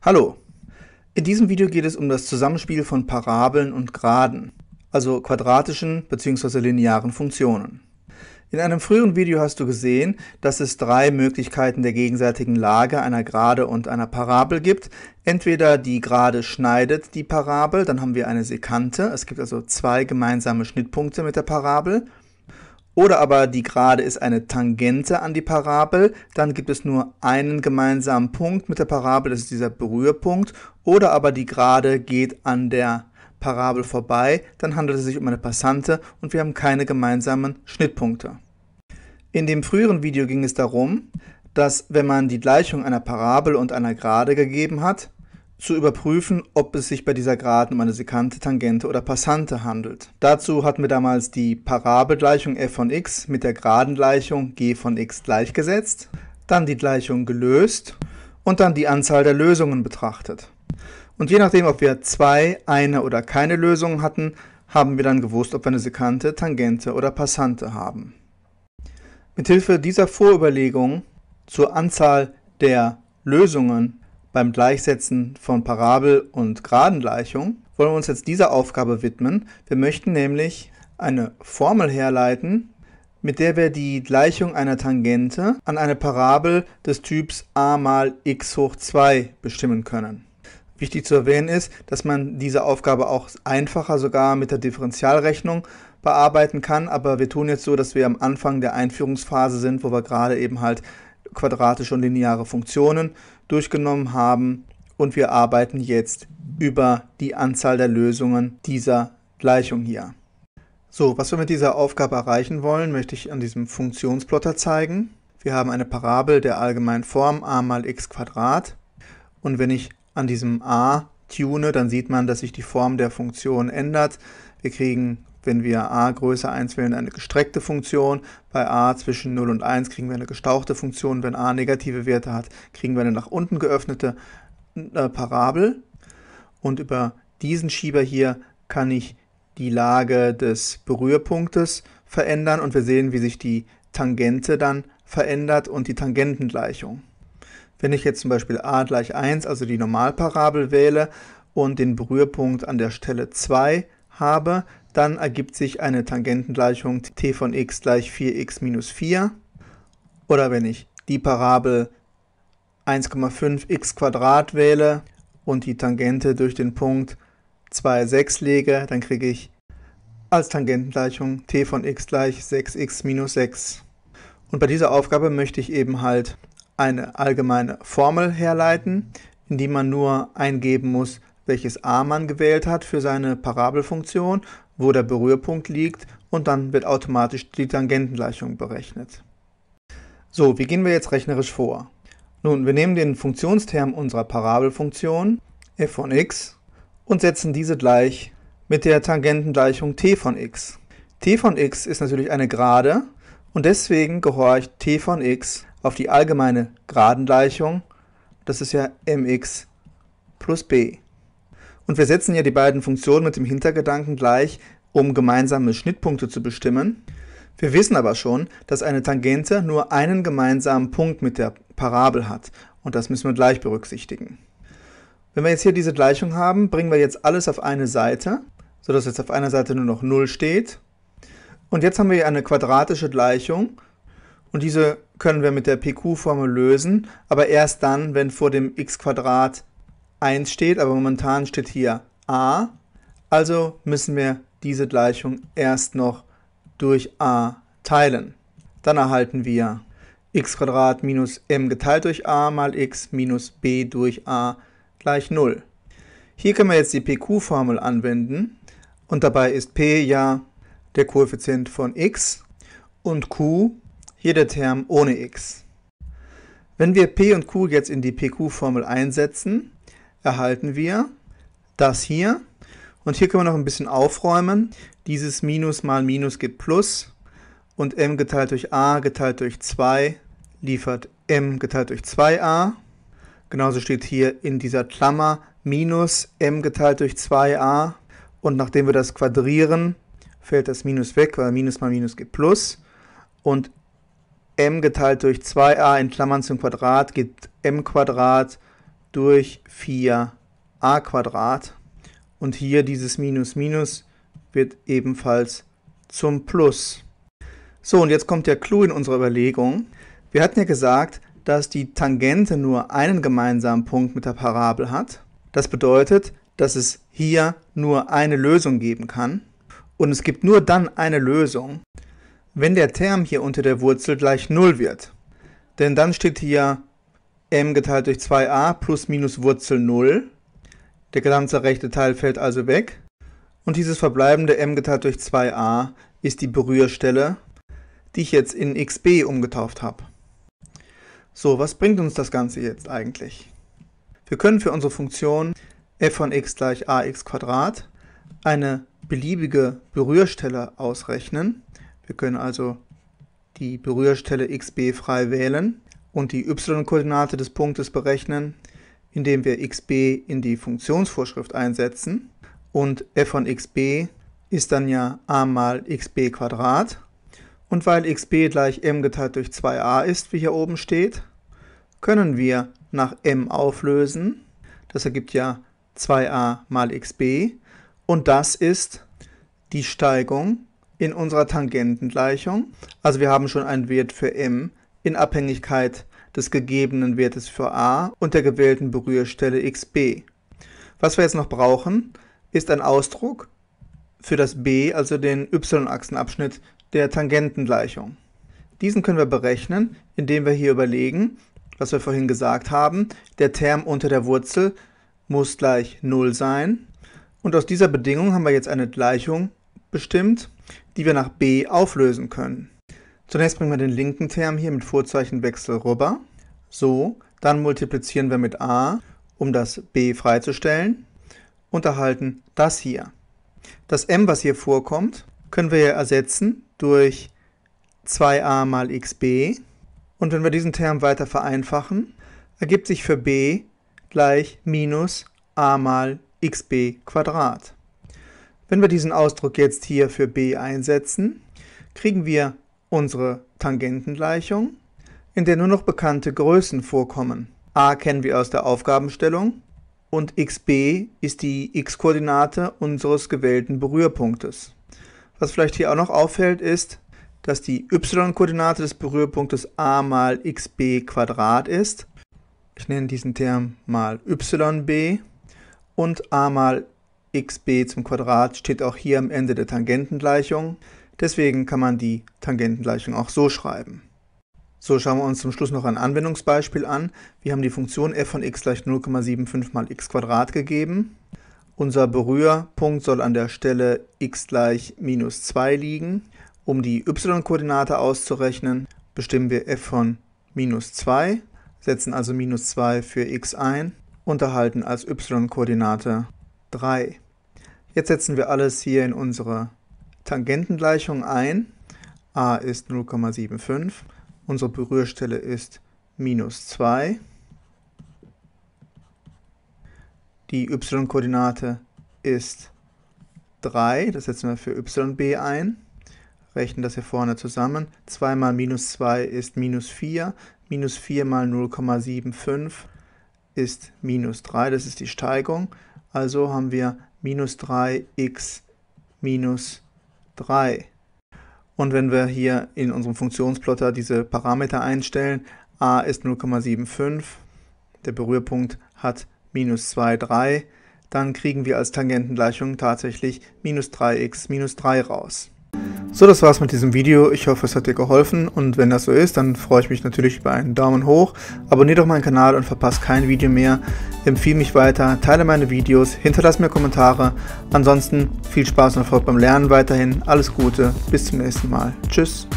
Hallo! In diesem Video geht es um das Zusammenspiel von Parabeln und Graden, also quadratischen bzw. linearen Funktionen. In einem früheren Video hast du gesehen, dass es drei Möglichkeiten der gegenseitigen Lage einer Gerade und einer Parabel gibt. Entweder die Gerade schneidet die Parabel, dann haben wir eine Sekante, es gibt also zwei gemeinsame Schnittpunkte mit der Parabel, oder aber die Gerade ist eine Tangente an die Parabel, dann gibt es nur einen gemeinsamen Punkt mit der Parabel, das ist dieser Berührpunkt, oder aber die Gerade geht an der Parabel vorbei, dann handelt es sich um eine Passante und wir haben keine gemeinsamen Schnittpunkte. In dem früheren Video ging es darum, dass wenn man die Gleichung einer Parabel und einer Gerade gegeben hat, zu überprüfen, ob es sich bei dieser Geraden um eine Sekante, Tangente oder Passante handelt. Dazu hatten wir damals die Parabelgleichung f von x mit der geraden g von x gleichgesetzt, dann die Gleichung gelöst und dann die Anzahl der Lösungen betrachtet. Und je nachdem, ob wir zwei, eine oder keine Lösungen hatten, haben wir dann gewusst, ob wir eine Sekante, Tangente oder Passante haben. Mithilfe dieser Vorüberlegung zur Anzahl der Lösungen beim Gleichsetzen von Parabel- und geraden wollen wir uns jetzt dieser Aufgabe widmen. Wir möchten nämlich eine Formel herleiten, mit der wir die Gleichung einer Tangente an eine Parabel des Typs a mal x hoch 2 bestimmen können. Wichtig zu erwähnen ist, dass man diese Aufgabe auch einfacher sogar mit der Differentialrechnung bearbeiten kann, aber wir tun jetzt so, dass wir am Anfang der Einführungsphase sind, wo wir gerade eben halt quadratische und lineare Funktionen durchgenommen haben und wir arbeiten jetzt über die Anzahl der Lösungen dieser Gleichung hier. So, was wir mit dieser Aufgabe erreichen wollen, möchte ich an diesem Funktionsplotter zeigen. Wir haben eine Parabel der allgemeinen Form a mal x Quadrat und wenn ich an diesem a tune, dann sieht man, dass sich die Form der Funktion ändert. Wir kriegen wenn wir a größer 1 wählen, eine gestreckte Funktion. Bei a zwischen 0 und 1 kriegen wir eine gestauchte Funktion. Wenn a negative Werte hat, kriegen wir eine nach unten geöffnete äh, Parabel. Und über diesen Schieber hier kann ich die Lage des Berührpunktes verändern und wir sehen, wie sich die Tangente dann verändert und die Tangentengleichung. Wenn ich jetzt zum Beispiel a gleich 1, also die Normalparabel wähle und den Berührpunkt an der Stelle 2 habe, dann ergibt sich eine Tangentengleichung t von x gleich 4x minus 4. Oder wenn ich die Parabel 1,5x wähle und die Tangente durch den Punkt 2, 6 lege, dann kriege ich als Tangentengleichung t von x gleich 6x minus 6. Und bei dieser Aufgabe möchte ich eben halt eine allgemeine Formel herleiten, in die man nur eingeben muss, welches a man gewählt hat für seine Parabelfunktion wo der Berührpunkt liegt und dann wird automatisch die Tangentengleichung berechnet. So, wie gehen wir jetzt rechnerisch vor? Nun, wir nehmen den Funktionsterm unserer Parabelfunktion f von x und setzen diese gleich mit der Tangentengleichung t von x. t von x ist natürlich eine Gerade und deswegen gehorcht t von x auf die allgemeine Geradengleichung, das ist ja mx plus b. Und wir setzen ja die beiden Funktionen mit dem Hintergedanken gleich, um gemeinsame Schnittpunkte zu bestimmen. Wir wissen aber schon, dass eine Tangente nur einen gemeinsamen Punkt mit der Parabel hat und das müssen wir gleich berücksichtigen. Wenn wir jetzt hier diese Gleichung haben, bringen wir jetzt alles auf eine Seite, sodass jetzt auf einer Seite nur noch 0 steht. Und jetzt haben wir hier eine quadratische Gleichung und diese können wir mit der PQ-Formel lösen, aber erst dann, wenn vor dem x 1 steht, aber momentan steht hier a. Also müssen wir diese Gleichung erst noch durch a teilen. Dann erhalten wir x minus m geteilt durch a mal x minus b durch a gleich 0. Hier können wir jetzt die PQ-Formel anwenden und dabei ist p ja der Koeffizient von x und q hier der Term ohne x. Wenn wir p und q jetzt in die PQ-Formel einsetzen, erhalten wir das hier. Und hier können wir noch ein bisschen aufräumen. Dieses Minus mal Minus gibt Plus. Und m geteilt durch a geteilt durch 2 liefert m geteilt durch 2a. Genauso steht hier in dieser Klammer minus m geteilt durch 2a. Und nachdem wir das quadrieren, fällt das Minus weg, weil minus mal minus gibt Plus. Und m geteilt durch 2a in Klammern zum Quadrat gibt m Quadrat durch 4a Quadrat. Und hier dieses Minus Minus wird ebenfalls zum Plus. So, und jetzt kommt der Clou in unserer Überlegung. Wir hatten ja gesagt, dass die Tangente nur einen gemeinsamen Punkt mit der Parabel hat. Das bedeutet, dass es hier nur eine Lösung geben kann. Und es gibt nur dann eine Lösung, wenn der Term hier unter der Wurzel gleich 0 wird. Denn dann steht hier m geteilt durch 2a plus minus Wurzel 0. Der ganze rechte Teil fällt also weg. Und dieses verbleibende m geteilt durch 2a ist die Berührstelle, die ich jetzt in xb umgetauft habe. So, was bringt uns das Ganze jetzt eigentlich? Wir können für unsere Funktion f von x gleich ax eine beliebige Berührstelle ausrechnen. Wir können also die Berührstelle xb frei wählen und die y-Koordinate des Punktes berechnen, indem wir xb in die Funktionsvorschrift einsetzen und f von xb ist dann ja a mal xb Quadrat. Und weil xb gleich m geteilt durch 2a ist, wie hier oben steht, können wir nach m auflösen. Das ergibt ja 2a mal xb und das ist die Steigung in unserer Tangentengleichung. Also wir haben schon einen Wert für m in Abhängigkeit des gegebenen Wertes für a und der gewählten Berührstelle xb. Was wir jetzt noch brauchen, ist ein Ausdruck für das b, also den y-Achsenabschnitt der Tangentengleichung. Diesen können wir berechnen, indem wir hier überlegen, was wir vorhin gesagt haben, der Term unter der Wurzel muss gleich 0 sein. Und aus dieser Bedingung haben wir jetzt eine Gleichung bestimmt, die wir nach b auflösen können. Zunächst bringen wir den linken Term hier mit Vorzeichenwechsel rüber. So, dann multiplizieren wir mit a, um das b freizustellen und erhalten das hier. Das m, was hier vorkommt, können wir ersetzen durch 2a mal xb. Und wenn wir diesen Term weiter vereinfachen, ergibt sich für b gleich minus a mal xb Quadrat. Wenn wir diesen Ausdruck jetzt hier für b einsetzen, kriegen wir unsere Tangentengleichung in der nur noch bekannte Größen vorkommen. a kennen wir aus der Aufgabenstellung und xb ist die x-Koordinate unseres gewählten Berührpunktes. Was vielleicht hier auch noch auffällt ist, dass die y-Koordinate des Berührpunktes a mal xb Quadrat ist. Ich nenne diesen Term mal yb und a mal xb zum Quadrat steht auch hier am Ende der Tangentengleichung. Deswegen kann man die Tangentengleichung auch so schreiben. So, schauen wir uns zum Schluss noch ein Anwendungsbeispiel an. Wir haben die Funktion f von x gleich 0,75 mal x gegeben. Unser Berührpunkt soll an der Stelle x gleich minus 2 liegen. Um die y-Koordinate auszurechnen, bestimmen wir f von minus 2, setzen also minus 2 für x ein und erhalten als y-Koordinate 3. Jetzt setzen wir alles hier in unsere Tangentengleichung ein. a ist 0,75 Unsere Berührstelle ist minus 2. Die y-Koordinate ist 3, das setzen wir für yb ein, rechnen das hier vorne zusammen. 2 mal minus 2 ist minus 4, minus 4 mal 0,75 ist minus 3, das ist die Steigung. Also haben wir minus 3x minus 3. Und wenn wir hier in unserem Funktionsplotter diese Parameter einstellen, a ist 0,75, der Berührpunkt hat minus 2, 3, dann kriegen wir als Tangentengleichung tatsächlich minus 3x minus 3 raus. So, das war's mit diesem Video. Ich hoffe, es hat dir geholfen und wenn das so ist, dann freue ich mich natürlich über einen Daumen hoch. Abonnier doch meinen Kanal und verpasse kein Video mehr. Empfehle mich weiter, teile meine Videos, hinterlasse mir Kommentare. Ansonsten viel Spaß und Erfolg beim Lernen weiterhin. Alles Gute, bis zum nächsten Mal. Tschüss.